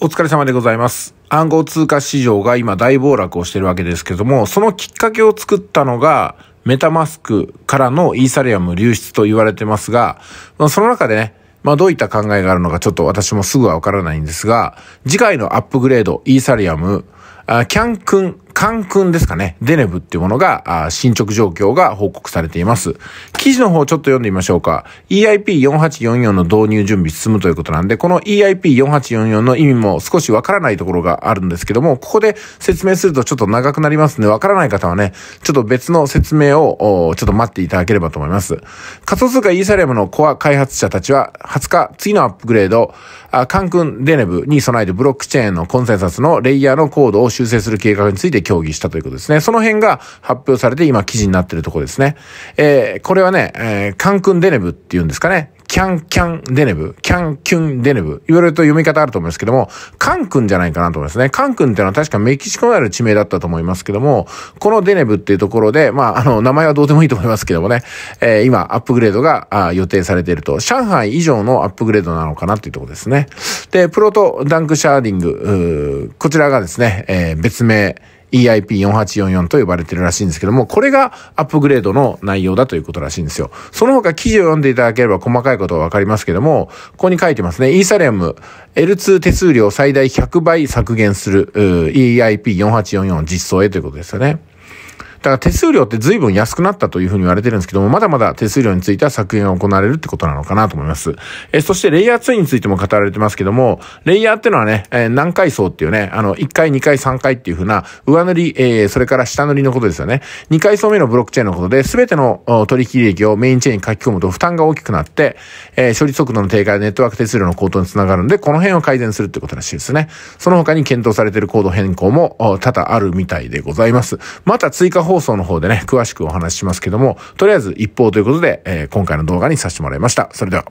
お疲れ様でございます。暗号通貨市場が今大暴落をしてるわけですけども、そのきっかけを作ったのが、メタマスクからのイーサリアム流出と言われてますが、その中でね、まあどういった考えがあるのかちょっと私もすぐはわからないんですが、次回のアップグレードイーサリアム、あキャン君、カン君ですかね、デネブっていうものが、進捗状況が報告されています。記事の方ちょっと読んでみましょうか。EIP4844 の導入準備進むということなんで、この EIP4844 の意味も少しわからないところがあるんですけども、ここで説明するとちょっと長くなりますんで、わからない方はね、ちょっと別の説明を、ちょっと待っていただければと思います。仮想通貨イーサリアムのコア開発者たちは、20日、次のアップグレード、カン君、デネブに備えてブロックチェーンのコンセンサスのレイヤーのコードを修正する計画について協議したということですね。その辺が発表されて今記事になってるところですね。えー、これはね、えー、カンクンデネブって言うんですかね。キャンキャンデネブ、キャンキュンデネブ、いろいろと読み方あると思いますけども、カン君じゃないかなと思いますね。カン君っていうのは確かメキシコにある地名だったと思いますけども、このデネブっていうところで、まあ、あの、名前はどうでもいいと思いますけどもね、えー、今、アップグレードが予定されていると、上海以上のアップグレードなのかなっていうところですね。で、プロトダンクシャーディング、こちらがですね、えー、別名、EIP4844 と呼ばれてるらしいんですけども、これがアップグレードの内容だということらしいんですよ。その他記事を読んでいただければ細かいことはわかりますけども、ここに書いてますね。イーサリアム L2 手数料最大100倍削減する EIP4844 実装へということですよね。だから手数料って随分安くなったというふうに言われてるんですけども、まだまだ手数料については削減が行われるってことなのかなと思います。えそしてレイヤー2についても語られてますけども、レイヤーってのはね、えー、何階層っていうね、あの、1階、2階、3階っていうふうな、上塗り、えー、それから下塗りのことですよね。2階層目のブロックチェーンのことで、すべての取引利益をメインチェーンに書き込むと負担が大きくなって、えー、処理速度の低下やネットワーク手数料の高騰につながるんで、この辺を改善するってことらしいですね。その他に検討されているコード変更も多々あるみたいでございます。また追加放送の方でね、詳しくお話ししますけども、とりあえず一方ということで、えー、今回の動画にさせてもらいました。それでは。